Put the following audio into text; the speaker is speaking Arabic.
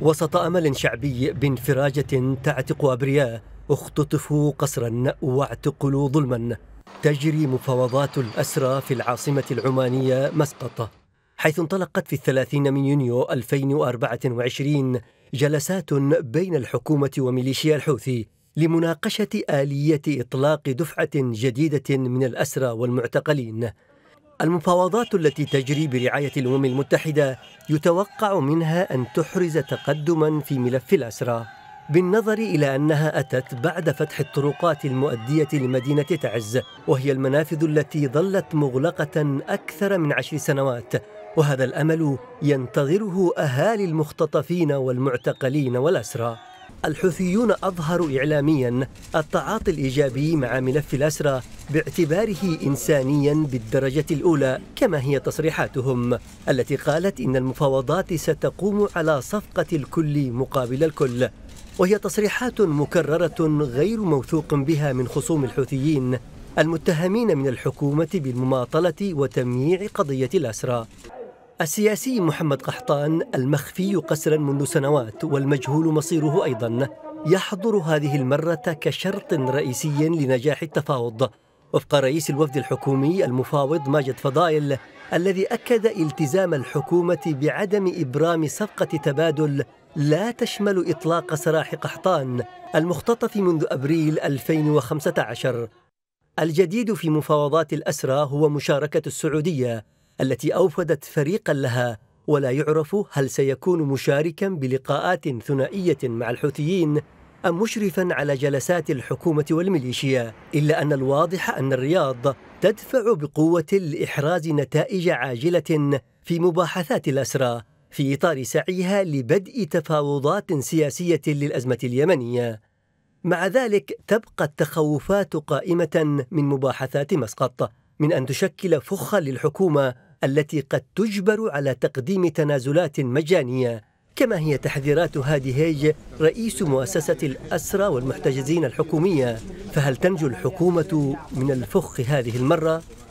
وسط أمل شعبي بانفراجة تعتق أبرياء اختطفوا قسرا واعتقلوا ظلما تجري مفاوضات الأسرى في العاصمة العمانية مسقط حيث انطلقت في الثلاثين من يونيو 2024 جلسات بين الحكومة وميليشيا الحوثي لمناقشة آلية إطلاق دفعة جديدة من الأسرى والمعتقلين المفاوضات التي تجري برعاية الأمم المتحدة يتوقع منها أن تحرز تقدما في ملف الأسرى بالنظر إلى أنها أتت بعد فتح الطرقات المؤدية لمدينة تعز وهي المنافذ التي ظلت مغلقة أكثر من عشر سنوات وهذا الأمل ينتظره أهالي المختطفين والمعتقلين والأسرى الحوثيون أظهروا إعلاميا التعاطي الإيجابي مع ملف الأسرى باعتباره إنسانيا بالدرجة الأولى كما هي تصريحاتهم التي قالت إن المفاوضات ستقوم على صفقة الكل مقابل الكل وهي تصريحات مكررة غير موثوق بها من خصوم الحوثيين المتهمين من الحكومة بالمماطلة وتمييع قضية الأسرى السياسي محمد قحطان المخفي قسرا منذ سنوات والمجهول مصيره ايضا يحضر هذه المره كشرط رئيسي لنجاح التفاوض وفق رئيس الوفد الحكومي المفاوض ماجد فضائل الذي اكد التزام الحكومه بعدم ابرام صفقه تبادل لا تشمل اطلاق سراح قحطان المختطف منذ ابريل 2015 الجديد في مفاوضات الاسرى هو مشاركه السعوديه التي أوفدت فريقا لها ولا يعرف هل سيكون مشاركا بلقاءات ثنائية مع الحوثيين أم مشرفا على جلسات الحكومة والميليشيا إلا أن الواضح أن الرياض تدفع بقوة لإحراز نتائج عاجلة في مباحثات الأسرى في إطار سعيها لبدء تفاوضات سياسية للأزمة اليمنية مع ذلك تبقى التخوفات قائمة من مباحثات مسقط من أن تشكل فخا للحكومة التي قد تجبر على تقديم تنازلات مجانية كما هي تحذيرات هادي هيج رئيس مؤسسة الأسرى والمحتجزين الحكومية فهل تنجو الحكومة من الفخ هذه المرة؟